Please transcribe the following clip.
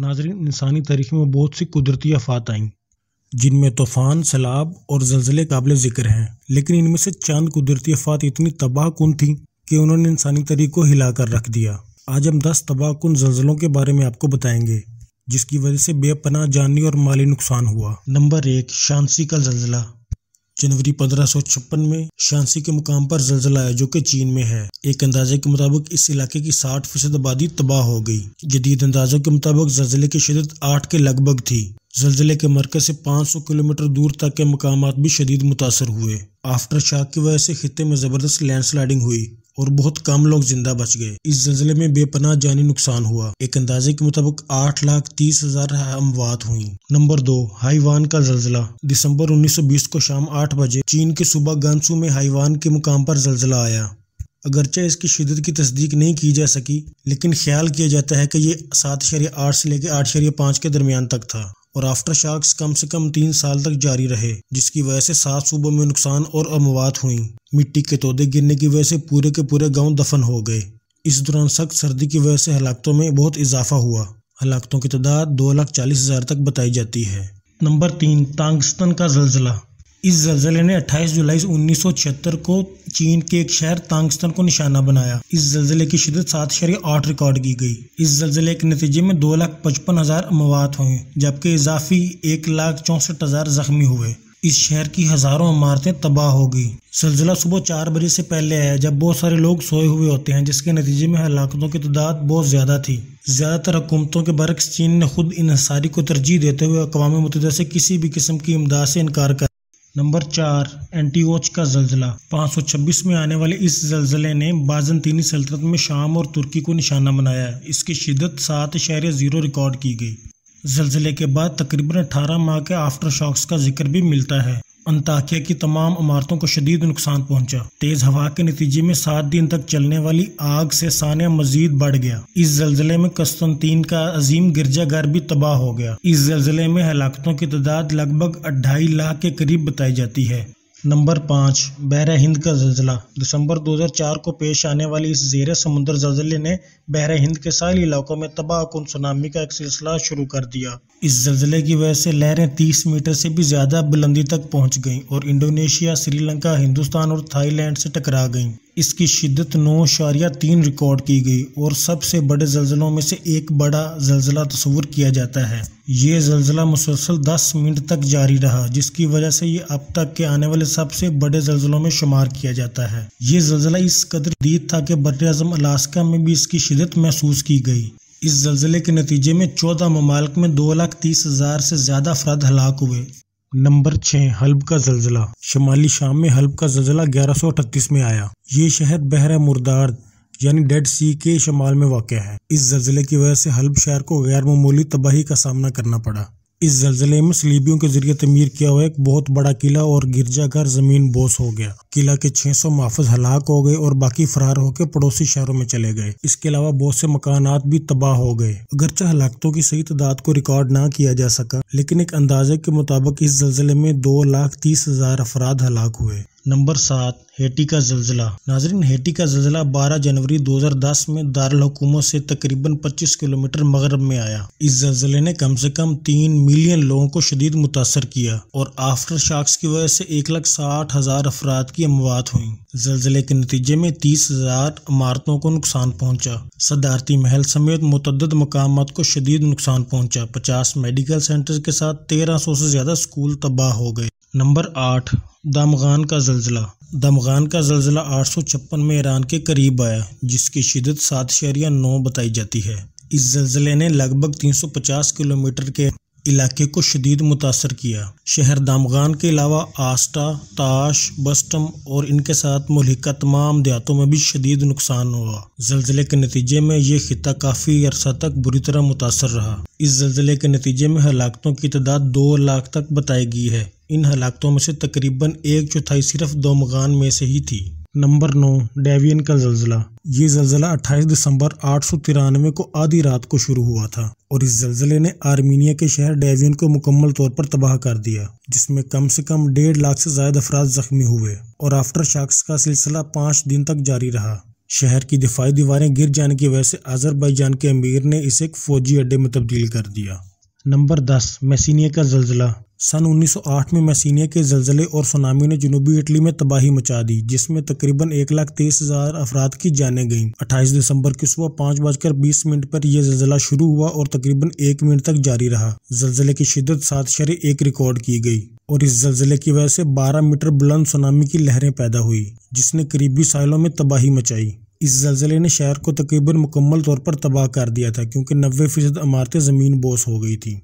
नाजरीन इंसानी तारीख में बहुत सी कुदरती आफात आईं जिनमें तूफ़ान सैलाब और जलजिले काबिल ज़िक्र हैं लेकिन इनमें से चंद कुदरती आफात इतनी तबाह कन थी कि उन्होंने इंसानी तारीख को हिला कर रख दिया आज हम दस तबाह कन जलजिलों के बारे में आपको बताएंगे जिसकी वजह से बेपनाह जानी और माली नुकसान हुआ नंबर एक शांसी का जलजिला जनवरी पंद्रह में शांसी के मुकाम पर जल्जला आया जो कि चीन में है एक अंदाजे के मुताबिक इस इलाके की 60 फीसद आबादी तबाह हो गई जदीद अंदाजों के मुताबिक जल्जले की शिदत 8 के लगभग थी जलजले के मरकज से 500 किलोमीटर दूर तक के मकाम भी शदीद मुतासर हुए आफ्टर शाक की वजह से खत्े में जबरदस्त लैंड हुई और बहुत कम लोग जिंदा बच गए इस जल्जले में बेपनाह जानी नुकसान हुआ एक अंदाजे के मुताबिक आठ लाख तीस हजार अमवात हुई नंबर दो हाईवान का जल्जला दिसंबर 1920 को शाम आठ बजे चीन के सुबह गांसू में हाईवान के मुकाम पर जल्जला आया अगरचे इसकी शिदत की तस्दीक नहीं की जा सकी लेकिन ख्याल किया जाता है कि ये सात शरिया आठ से लेकर आठ शरिया पाँच के दरमियान तक था और आफ्टर शार्क कम से कम तीन साल तक जारी रहे जिसकी वजह से सात सूबों में नुकसान और अमवात हुई मिट्टी के तोदे गिरने की वजह से पूरे के पूरे गाँव दफन हो गए इस दौरान सख्त सर्दी की वजह से हलाकतों में बहुत इजाफा हुआ हलाकतों की तादाद दो लाख चालीस हज़ार तक बताई जाती है नंबर तीन तांगस्तन का जलजिला इस जलजले ने 28 जुलाई उन्नीस को चीन के एक शहर तांगस्तन को निशाना बनाया इस जलजिले की शिदत सात शरी आठ रिकॉर्ड की गई इस जलजिले के नतीजे में दो लाख पचपन हजार अमवात हुए जबकि इजाफी एक लाख चौसठ हजार जख्मी हुए इस शहर की हजारों इमारतें तबाह हो गई सलजिला सुबह चार बजे से पहले आया जब बहुत सारे लोग सोए हुए होते हैं जिसके नतीजे में हलाकतों की तादाद बहुत ज़्यादा थी ज़्यादातर हुकूमतों के बरक्स चीन ने खुद इन को तरजीह देते हुए अकवा मुतदा से किसी भी किस्म की इमदाद से इनकार कर नंबर चार एंटीओच का जलजिला 526 में आने वाले इस जलजिले ने बाजनतीनी सल्तनत में शाम और तुर्की को निशाना बनाया इसकी शिदत सात शहर ज़ीरो रिकॉर्ड की गई जलजिले के बाद तकरीबन 18 माह के आफ्टर शॉक्स का जिक्र भी मिलता है अंताकिया की तमाम इमारतों को शदीद नुकसान पहुंचा तेज हवा के नतीजे में सात दिन तक चलने वाली आग से सानिया मजीद बढ़ गया इस जलजिले में कस्तनतीन का अजीम गिरजाघर भी तबाह हो गया इस जलजिले में हलाकतों की तादाद लगभग अढ़ाई लाख के करीब बताई जाती है नंबर पाँच बहर हिंद का जलजिला दिसंबर 2004 को पेश आने वाली इस जेर समुद्र जलजिले ने बहर हिंद के सारे इलाकों में तबाह कन सुनामी का एक सिलसिला शुरू कर दिया इस जलजिले की वजह से लहरें 30 मीटर से भी ज़्यादा बुलंदी तक पहुंच गईं और इंडोनेशिया श्रीलंका हिंदुस्तान और थाईलैंड से टकरा गईं इसकी शिद्दत नौ शारिया तीन रिकॉर्ड की गई और सबसे बड़े जल्जलों में से एक बड़ा जल्जला तस्वूर किया जाता है ये जल्जला मुसलसल दस मिनट तक जारी रहा जिसकी वजह से ये अब तक के आने वाले सबसे बड़े जल्जलों में शुमार किया जाता है ये जल्जला इस कदर दीद था कि बर अजम अलास्का में भी इसकी शिदत महसूस की गई इस जल्जले के नतीजे में चौदह ममालक में दो लाख तीस हज़ार से ज़्यादा अफराद हलाक हुए नंबर छह हल्ब का जलजिला शुमाली शाम में हल्ब का जलजिला ग्यारह में आया ये शहर बहरा मुर्दार यानी डेड सी के शमाल में वाक़ है इस जलजिले की वजह से हल्ब शहर को गैर मामूली तबाही का सामना करना पड़ा इस जलजले में सलीबियों के जरिए तमीर किया हुआ एक बहुत बड़ा किला और गिरजाघर जमीन बोस हो गया किला के 600 सौ माफज हलाक हो गए और बाकी फरार होकर पड़ोसी शहरों में चले गए इसके अलावा बहुत से मकानात भी तबाह हो गए अगरचा हलाकतों की सही तादाद को रिकॉर्ड ना किया जा सका लेकिन एक अंदाजे के मुताबिक इस जलजले में दो लाख तीस हजार अफराद हलाक हुए नंबर सात हेटी का जलजिला नाजरीन हेटी का जलजिला 12 जनवरी 2010 में दारकूमत से तकरीबन 25 किलोमीटर मगरब में आया इस जलजिले ने कम से कम तीन मिलियन लोगों को शदीद मुतासर किया और आफ्टर शार्क्स की वजह से एक लाख साठ हजार अफराद की अमवात हुई जलजिले के नतीजे में तीस हजार इमारतों को नुकसान पहुंचा सदारती महल समेत मुतद मकाम को शदीद नुकसान पहुंचा पचास मेडिकल सेंटर के साथ तेरह सौ से ज्यादा स्कूल तबाह हो गए नंबर आठ दमगान का जलजिला दमगान का जलजिला आठ सौ छप्पन में ईरान के करीब आया जिसकी शिदत सात शहरिया नौ बताई जाती है इस जलजिले ने लगभग 350 किलोमीटर के इलाके को शदीद मुतासर किया शहर दामगान के अलावा आस्टा ताश बस्टम और इनके साथ मुलिका तमाम देहातों में भी शदीद नुकसान हुआ जलजिले के नतीजे में ये खिता काफ़ी अरसा तक बुरी तरह मुतासर रहा इस जलजिले के नतीजे में हलाकतों की तादाद दो लाख तक बताई गई है इन हलाकतों में से तकरीबन एक चौथाई सिर्फ दोमगान में से ही थी नंबर नौ डेवियन का जलजिला ये जलजिला 28 दिसंबर आठ को आधी रात को शुरू हुआ था और इस जलजिले ने आर्मीनिया के शहर डेवियन को मुकम्मल तौर पर तबाह कर दिया जिसमें कम से कम डेढ़ लाख से ज्यादा अफराज जख्मी हुए और आफ्टर शाक्स का सिलसिला पाँच दिन तक जारी रहा शहर की दिफाई दीवारें गिर जाने की वजह से अजरबैजान के अमीर ने इसे एक फौजी अड्डे में तब्दील कर दिया नंबर दस मैसीनिया का जलजिला सन 1908 में मसीनिया के जलजले और सुनामी ने जनूबी इटली में तबाही मचा दी जिसमें तकरीबन एक लाख तेईस हजार अफराद की जाने गईं 28 दिसंबर की सुबह पाँच बजकर बीस मिनट पर यह जलजला शुरू हुआ और तकरीबन एक मिनट तक जारी रहा जलजले की शिदत सात शरी एक रिकॉर्ड की गई और इस जलजले की वजह से बारह मीटर बुलंद सुनामी की लहरें पैदा हुई जिसने करीबी साइलों में तबाही मचाई इस जलजले ने शहर को तकरीबन मुकम्मल तौर पर तबाह कर दिया था क्योंकि नबे फीसद इमारतें ज़मीन बोस हो गई थी